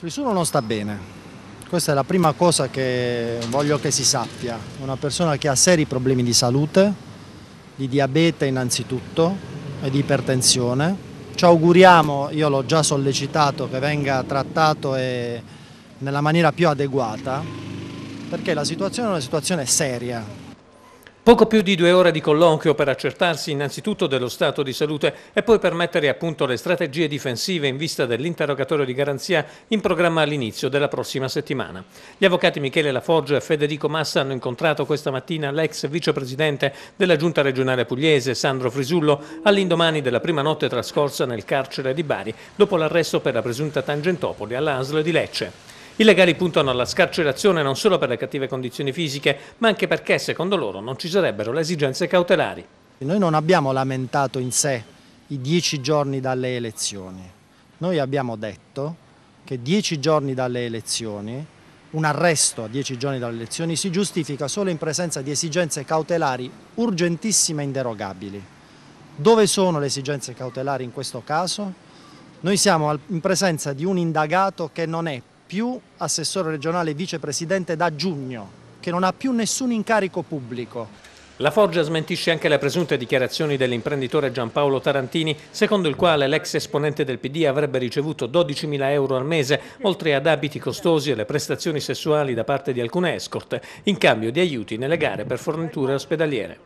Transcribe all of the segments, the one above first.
Nessuno non sta bene. Questa è la prima cosa che voglio che si sappia. Una persona che ha seri problemi di salute, di diabete innanzitutto e di ipertensione. Ci auguriamo, io l'ho già sollecitato, che venga trattato nella maniera più adeguata, perché la situazione è una situazione seria, Poco più di due ore di colloquio per accertarsi innanzitutto dello stato di salute e poi per mettere a punto le strategie difensive in vista dell'interrogatorio di garanzia in programma all'inizio della prossima settimana. Gli avvocati Michele Laforge e Federico Massa hanno incontrato questa mattina l'ex vicepresidente della giunta regionale pugliese Sandro Frisullo all'indomani della prima notte trascorsa nel carcere di Bari dopo l'arresto per la presunta Tangentopoli all'ASL di Lecce. I legali puntano alla scarcerazione non solo per le cattive condizioni fisiche, ma anche perché, secondo loro, non ci sarebbero le esigenze cautelari. Noi non abbiamo lamentato in sé i dieci giorni dalle elezioni. Noi abbiamo detto che dieci giorni dalle elezioni, un arresto a dieci giorni dalle elezioni, si giustifica solo in presenza di esigenze cautelari urgentissime e inderogabili. Dove sono le esigenze cautelari in questo caso? Noi siamo in presenza di un indagato che non è più assessore regionale vicepresidente da giugno, che non ha più nessun incarico pubblico. La Foggia smentisce anche le presunte dichiarazioni dell'imprenditore Giampaolo Tarantini, secondo il quale l'ex esponente del PD avrebbe ricevuto 12.000 euro al mese, oltre ad abiti costosi e le prestazioni sessuali da parte di alcune escort, in cambio di aiuti nelle gare per forniture ospedaliere.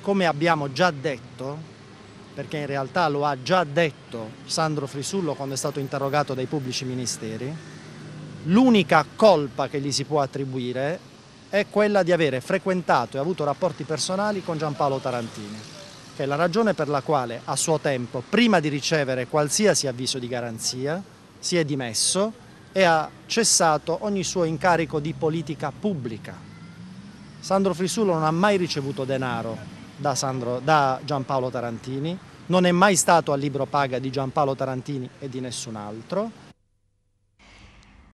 Come abbiamo già detto, perché in realtà lo ha già detto Sandro Frisullo quando è stato interrogato dai pubblici ministeri, l'unica colpa che gli si può attribuire è quella di avere frequentato e avuto rapporti personali con Giampaolo Tarantini, che è la ragione per la quale a suo tempo, prima di ricevere qualsiasi avviso di garanzia, si è dimesso e ha cessato ogni suo incarico di politica pubblica. Sandro Frisullo non ha mai ricevuto denaro da, Sandro, da Giampaolo Tarantini, non è mai stato al libro paga di Giampaolo Tarantini e di nessun altro,